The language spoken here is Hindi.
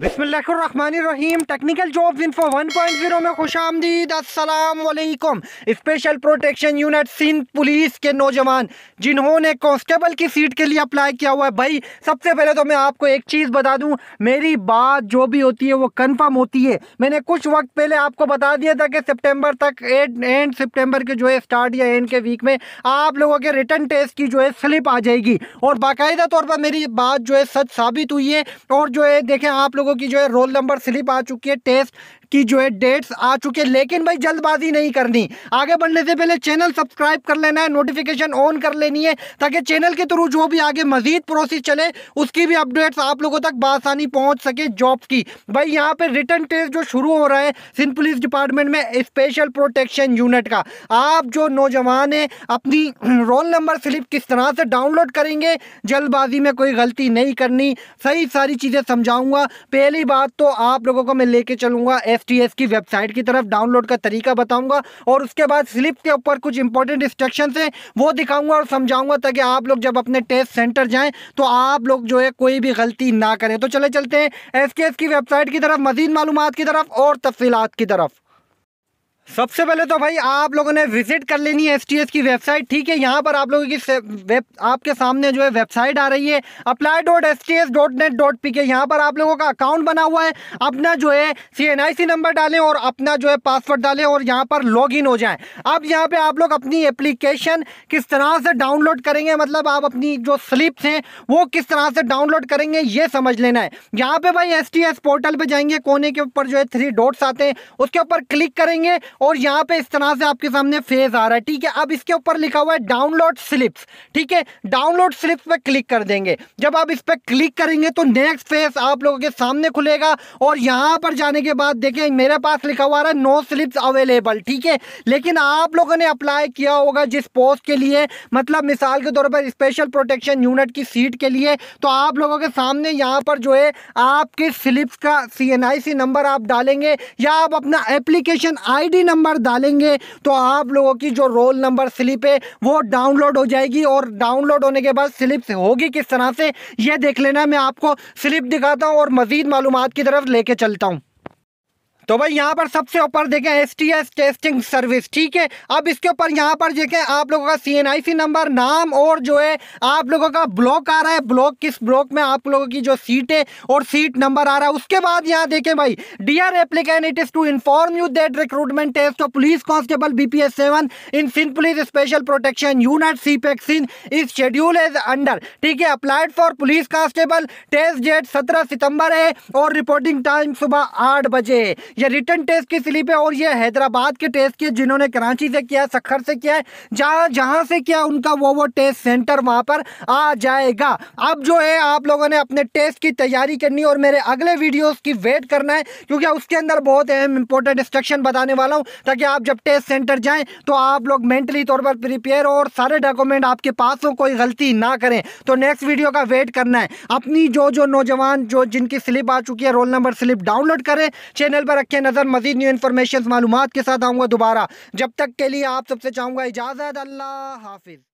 बिसमीम टेक्निकल जॉब्स इन्फो 1.0 में खुश आमदीद असलकुम special protection unit Sindh police के नौजवान जिन्होंने कांस्टेबल की सीट के लिए अप्लाई किया हुआ है भाई सबसे पहले तो मैं आपको एक चीज़ बता दूं मेरी बात जो भी होती है वो कंफर्म होती है मैंने कुछ वक्त पहले आपको बता दिया था कि सितंबर तक एट एंड सेप्टेम्बर के जो है स्टार्ट या एंड के वीक में आप लोगों के रिटर्न टेस्ट की जो है स्लिप आ जाएगी और बाकायदा तौर पर मेरी बात जो है सच साबित हुई है और जो है देखें आप लोग लोगों की जो है रोल नंबर स्लिप आ चुकी है टेस्ट की जो है डेट्स आ चुके लेकिन भाई जल्दबाजी नहीं करनी आगे बढ़ने से पहले चैनल सब्सक्राइब कर लेना है नोटिफिकेशन ऑन कर लेनी है ताकि चैनल के थ्रू जो भी आगे मजीद प्रोसेस चले उसकी भी अपडेट्स आप लोगों तक बासानी पहुँच सके जॉब की भाई यहाँ पर रिटर्न टेस्ट जो शुरू हो रहा है सिंध पुलिस डिपार्टमेंट में स्पेशल प्रोटेक्शन यूनिट का आप जो नौजवान हैं अपनी रोल नंबर स्लिप किस तरह से डाउनलोड करेंगे जल्दबाजी में कोई गलती नहीं करनी सही सारी चीज़ें समझाऊंगा पहली बात तो आप लोगों को मैं लेके चलूंगा एस एस की वेबसाइट की तरफ डाउनलोड का तरीका बताऊँगा और उसके बाद स्लिप के ऊपर कुछ इंपॉर्टेंट इंस्ट्रक्शन है वो दिखाऊंगा और समझाऊंगा ताकि आप लोग जब अपने टेस्ट सेंटर जाएँ तो आप लोग जो है कोई भी गलती ना करें तो चले चलते हैं एस की वेबसाइट की तरफ मजीद मालूम की तरफ और तफसीत की तरफ सबसे पहले तो भाई आप लोगों ने विजिट कर लेनी है एसटीएस की वेबसाइट ठीक है यहाँ पर आप लोगों की वेब आपके सामने जो है वेबसाइट आ रही है apply dot S T S dot net dot P K यहाँ पर आप लोगों का अकाउंट बना हुआ है अपना जो है सी एन आई सी नंबर डालें और अपना जो है पासवर्ड डालें और यहाँ पर लॉग इन हो जाए अब यहाँ पर आप लोग अपनी एप्लीकेशन किस तरह से डाउनलोड करेंगे मतलब आप अपनी जो स्लिप्स हैं वो किस तरह से डाउनलोड करेंगे ये समझ लेना है यहाँ पर भाई एस टी एस पोर्टल पर जाएंगे कोने के ऊपर जो है थ्री डॉट्स आते हैं उसके ऊपर क्लिक करेंगे और यहाँ पे इस तरह से आपके सामने फेज आ रहा है ठीक है अब इसके ऊपर लिखा हुआ है डाउनलोड स्लिप्स ठीक है डाउनलोड स्लिप्स पे क्लिक कर देंगे जब आप इस पर क्लिक करेंगे तो नेक्स्ट फेज आप लोगों के सामने खुलेगा और यहाँ पर जाने के बाद देखें मेरे पास लिखा हुआ रहा नो स्लिप्स अवेलेबल ठीक है लेकिन आप लोगों ने अप्लाई किया होगा जिस पोस्ट के लिए मतलब मिसाल के तौर पर स्पेशल प्रोटेक्शन यूनिट की सीट के लिए तो आप लोगों के सामने यहाँ पर जो है आपके स्लिप्स का सी एन आई सी नंबर आप डालेंगे या आप अपना एप्लीकेशन आई डी नंबर डालेंगे तो आप लोगों की जो रोल नंबर स्लिप है वो डाउनलोड हो जाएगी और डाउनलोड होने के बाद स्लिप होगी किस तरह से ये देख लेना मैं आपको स्लिप दिखाता हूँ और मज़ीद मालूम की तरफ लेके चलता हूँ तो भाई यहाँ पर सबसे ऊपर देखें S T S testing service ठीक है अब इसके ऊपर यहाँ पर देखें आप लोगों का सी एन आई सी नंबर नाम और जो है आप लोगों का ब्लॉक आ रहा है ब्लॉक किस ब्लॉक में आप लोगों की जो सीट है और सीट नंबर आ रहा है उसके बाद यहाँ देखें भाई dear applicant it is to inform you that recruitment test of police constable B P S seven in Sindh police special protection unit C पैक्सिन इज शेड्यूल इज अंडर ठीक है applied for police constable test date सत्रह सितंबर है और रिपोर्टिंग टाइम सुबह आठ बजे है ये रिटर्न टेस्ट की स्लिप है और ये हैदराबाद के टेस्ट की जिन्होंने कराची से किया है सखर से किया है जहाँ जहाँ से किया उनका वो वो टेस्ट सेंटर वहाँ पर आ जाएगा अब जो है आप लोगों ने अपने टेस्ट की तैयारी करनी और मेरे अगले वीडियोज़ की वेट करना है क्योंकि उसके अंदर बहुत अहम इंपॉर्टेंट इंस्ट्रक्शन बताने वाला हूँ ताकि आप जब टेस्ट सेंटर जाएँ तो आप लोग मेंटली तौर पर प्रिपेयर और सारे डॉक्यूमेंट आपके पास हो कोई गलती ना करें तो नेक्स्ट वीडियो का वेट करना है अपनी जो जो नौजवान जो जिनकी स्लिप आ चुकी है रोल नंबर स्लिप डाउनलोड करें चैनल पर रखें नज़र मजीद न्यू इन्फॉर्मेशन मालूम के साथ आऊँगा दोबारा जब तक के लिए आप सबसे चाहूँगा इजाज़त अल्लाह हाफिज़